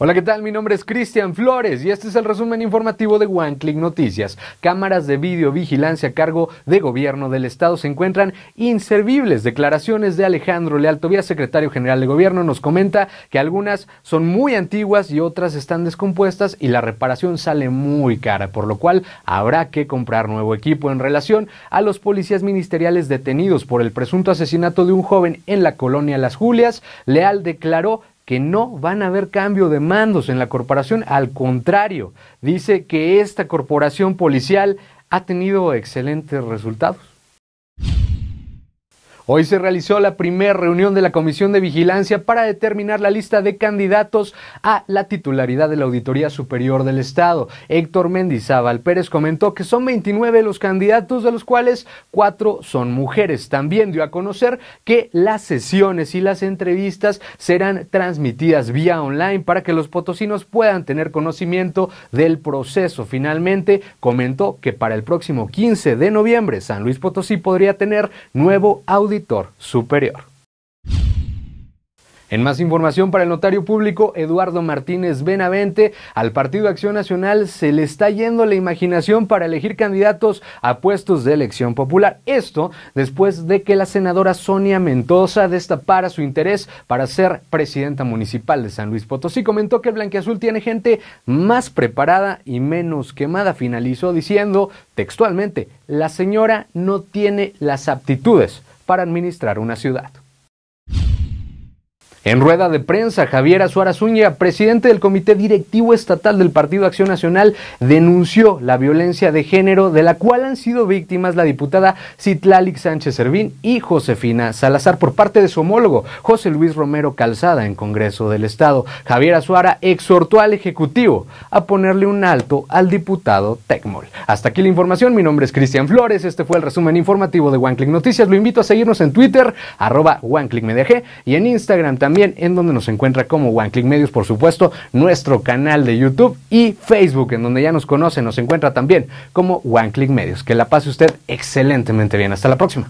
Hola, ¿qué tal? Mi nombre es Cristian Flores y este es el resumen informativo de One Click Noticias. Cámaras de videovigilancia a cargo de gobierno del Estado se encuentran inservibles. Declaraciones de Alejandro Leal Tobías, secretario general de gobierno, nos comenta que algunas son muy antiguas y otras están descompuestas y la reparación sale muy cara, por lo cual habrá que comprar nuevo equipo en relación a los policías ministeriales detenidos por el presunto asesinato de un joven en la colonia Las Julias. Leal declaró que no van a haber cambio de mandos en la corporación. Al contrario, dice que esta corporación policial ha tenido excelentes resultados. Hoy se realizó la primera reunión de la Comisión de Vigilancia para determinar la lista de candidatos a la titularidad de la Auditoría Superior del Estado. Héctor Mendizábal Pérez comentó que son 29 los candidatos, de los cuales 4 son mujeres. También dio a conocer que las sesiones y las entrevistas serán transmitidas vía online para que los potosinos puedan tener conocimiento del proceso. Finalmente, comentó que para el próximo 15 de noviembre San Luis Potosí podría tener nuevo auditorio superior. En más información para el notario público Eduardo Martínez Benavente, al Partido Acción Nacional se le está yendo la imaginación para elegir candidatos a puestos de elección popular. Esto después de que la senadora Sonia Mendoza destapara su interés para ser presidenta municipal de San Luis Potosí. Comentó que el azul tiene gente más preparada y menos quemada. Finalizó diciendo textualmente, la señora no tiene las aptitudes para administrar una ciudad. En rueda de prensa, Javier Azuara Zúñiga, presidente del Comité Directivo Estatal del Partido Acción Nacional, denunció la violencia de género de la cual han sido víctimas la diputada Citlalic Sánchez Servín y Josefina Salazar por parte de su homólogo José Luis Romero Calzada en Congreso del Estado. Javier Azuara exhortó al Ejecutivo a ponerle un alto al diputado Tecmol. Hasta aquí la información, mi nombre es Cristian Flores, este fue el resumen informativo de One Click Noticias, lo invito a seguirnos en Twitter, arroba One y en Instagram también en donde nos encuentra como One Click Medios, por supuesto, nuestro canal de YouTube y Facebook, en donde ya nos conoce, nos encuentra también como One Click Medios. Que la pase usted excelentemente bien. Hasta la próxima.